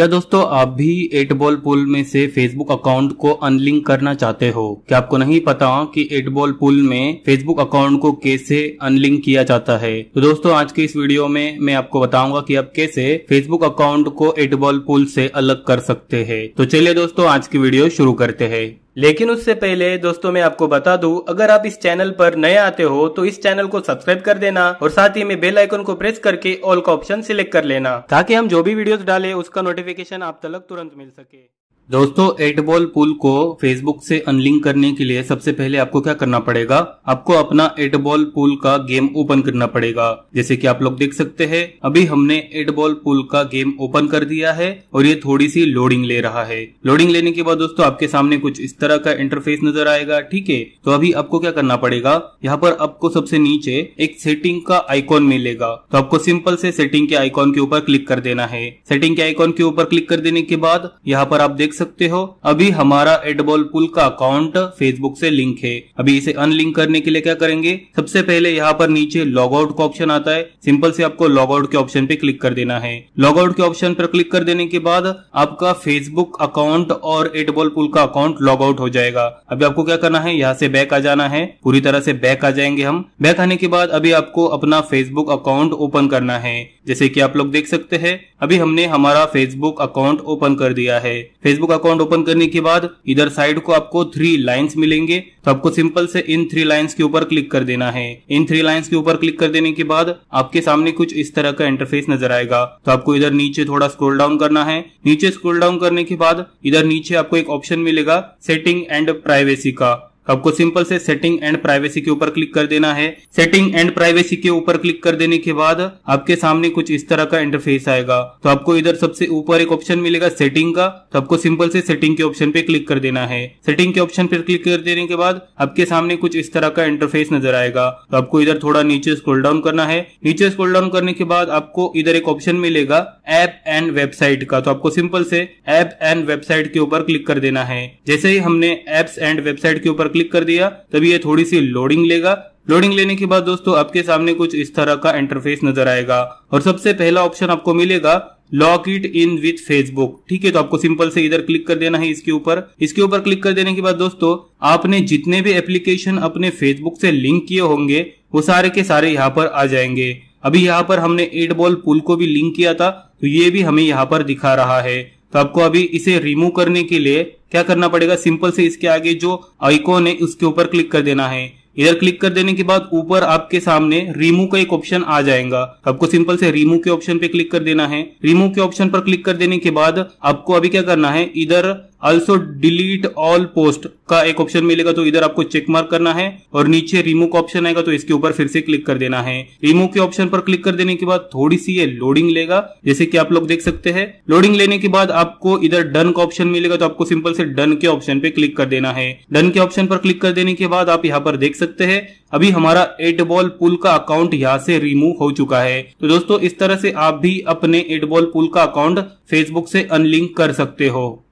क्या दोस्तों आप भी एट बॉल पुल में से फेसबुक अकाउंट को अनलिंक करना चाहते हो क्या आपको नहीं पता कि एट बॉल पुल में फेसबुक अकाउंट को कैसे अनलिंक किया जाता है तो दोस्तों आज के इस वीडियो में मैं आपको बताऊंगा कि आप कैसे फेसबुक अकाउंट को एट बॉल पुल से अलग कर सकते हैं तो चलिए दोस्तों आज की वीडियो शुरू करते हैं लेकिन उससे पहले दोस्तों मैं आपको बता दूं अगर आप इस चैनल पर नए आते हो तो इस चैनल को सब्सक्राइब कर देना और साथ ही में बेल आइकन को प्रेस करके ऑल का ऑप्शन सिलेक्ट कर लेना ताकि हम जो भी वीडियोस डालें उसका नोटिफिकेशन आप तक तुरंत मिल सके दोस्तों एट बॉल पुल को फेसबुक से अनलिंक करने के लिए सबसे पहले आपको क्या करना पड़ेगा आपको अपना एट बॉल पुल का गेम ओपन करना पड़ेगा जैसे कि आप लोग देख सकते हैं अभी हमने एट बॉल पुल का गेम ओपन कर दिया है और ये थोड़ी सी लोडिंग ले रहा है लोडिंग लेने के बाद दोस्तों आपके सामने कुछ इस तरह का इंटरफेस नजर आएगा ठीक है तो अभी आपको क्या करना पड़ेगा यहाँ पर आपको सबसे नीचे एक सेटिंग का आइकॉन मिलेगा तो आपको सिंपल से सेटिंग के आईकॉन के ऊपर क्लिक कर देना है सेटिंग के आइकॉन के ऊपर क्लिक कर देने के बाद यहाँ पर आप देख सकते हो अभी हमारा एडबॉल पुल का अकाउंट फेसबुक से लिंक है अभी इसे अनलिंक करने के लिए क्या करेंगे सबसे पहले यहाँ पर नीचे लॉग आउट का ऑप्शन आता है सिंपल से आपको लॉग आउट के ऑप्शन पे क्लिक कर देना है लॉग आउट के ऑप्शन पर क्लिक कर देने के बाद आपका फेसबुक अकाउंट और एडबॉल पुल का अकाउंट लॉग आउट हो जाएगा अभी आपको क्या करना है यहाँ से बैक आ जाना है पूरी तरह से बैक आ जाएंगे हम बैक आने के बाद अभी आपको अपना फेसबुक अकाउंट ओपन करना है जैसे कि आप लोग देख सकते हैं अभी हमने हमारा फेसबुक अकाउंट ओपन कर दिया है फेसबुक फेसबुक अकाउंट ओपन करने के बाद इधर साइड को आपको थ्री लाइंस मिलेंगे तो आपको सिंपल से इन थ्री लाइंस के ऊपर क्लिक कर देना है इन थ्री लाइंस के ऊपर क्लिक कर देने के बाद आपके सामने कुछ इस तरह का इंटरफेस नजर आएगा तो आपको इधर नीचे थोड़ा स्क्रोल डाउन करना है नीचे स्क्रोल डाउन करने के बाद इधर नीचे आपको एक ऑप्शन मिलेगा सेटिंग एंड प्राइवेसी का आपको सिंपल से सेटिंग एंड प्राइवेसी के ऊपर क्लिक कर देना है सेटिंग एंड प्राइवेसी के ऊपर क्लिक कर देने के बाद आपके सामने कुछ इस तरह का इंटरफेस आएगा तो आपको इधर सबसे ऊपर एक ऑप्शन मिलेगा सेटिंग का तो आपको सिंपल से सेटिंग के ऑप्शन पे क्लिक कर देना है सेटिंग के ऑप्शन पे क्लिक कर देने के बाद आपके सामने कुछ इस तरह का इंटरफेस नजर आएगा तो आपको इधर थोड़ा नीचे स्क्रोल डाउन करना है नीचे स्क्रोल डाउन करने के बाद आपको इधर एक ऑप्शन मिलेगा ऐप एंड वेबसाइट का तो आपको सिंपल से ऐप एंड वेबसाइट के ऊपर क्लिक कर देना है जैसे ही हमने एप्स एंड वेबसाइट के ऊपर क्लिक क्लिक कर दिया तभी ये थोड़ी सी लोडिंग लेगा लोडिंग लेने के बाद दोस्तों आपके सामने कुछ इस तरह का इंटरफेस नजर आएगा और सबसे पहला ऑप्शन आपको मिलेगा lock it in with Facebook ठीक है तो आपको सिंपल से इधर क्लिक कर देना है इसके ऊपर इसके ऊपर क्लिक कर देने के बाद दोस्तों आपने जितने भी एप्लीकेशन अपने फेसबुक से लिंक किए होंगे वो सारे के सारे यहाँ पर आ जाएंगे अभी यहाँ पर हमने एट बॉल पुल को भी लिंक किया था तो ये भी हमें यहाँ पर दिखा रहा है तो आपको अभी इसे रिमूव करने के लिए क्या करना पड़ेगा सिंपल से इसके आगे जो आइकॉन है उसके ऊपर क्लिक कर देना है इधर क्लिक कर देने के बाद ऊपर आपके सामने रिमूव का एक ऑप्शन आ जाएगा आपको सिंपल से रिमूव के ऑप्शन पे क्लिक कर देना है रिमूव के ऑप्शन पर क्लिक कर देने के बाद आपको अभी क्या करना है इधर ऑल्सो डिलीट ऑल पोस्ट का एक ऑप्शन मिलेगा तो इधर आपको चेक मार्क करना है और नीचे रिमूव ऑप्शन आएगा तो इसके ऊपर फिर से क्लिक कर देना है रिमूव के ऑप्शन पर क्लिक कर देने के बाद थोड़ी सी ये लोडिंग लेगा जैसे कि आप लोग देख सकते हैं लोडिंग लेने के बाद आपको इधर डन का ऑप्शन मिलेगा तो आपको सिंपल से डन के ऑप्शन पे क्लिक कर देना है डन के ऑप्शन पर क्लिक कर देने के बाद आप यहाँ पर देख सकते हैं अभी हमारा एट बॉल पुल का अकाउंट यहाँ से रिमूव हो चुका है तो दोस्तों इस तरह से आप भी अपने एट बॉल पुल का अकाउंट फेसबुक से अनलिंक कर सकते हो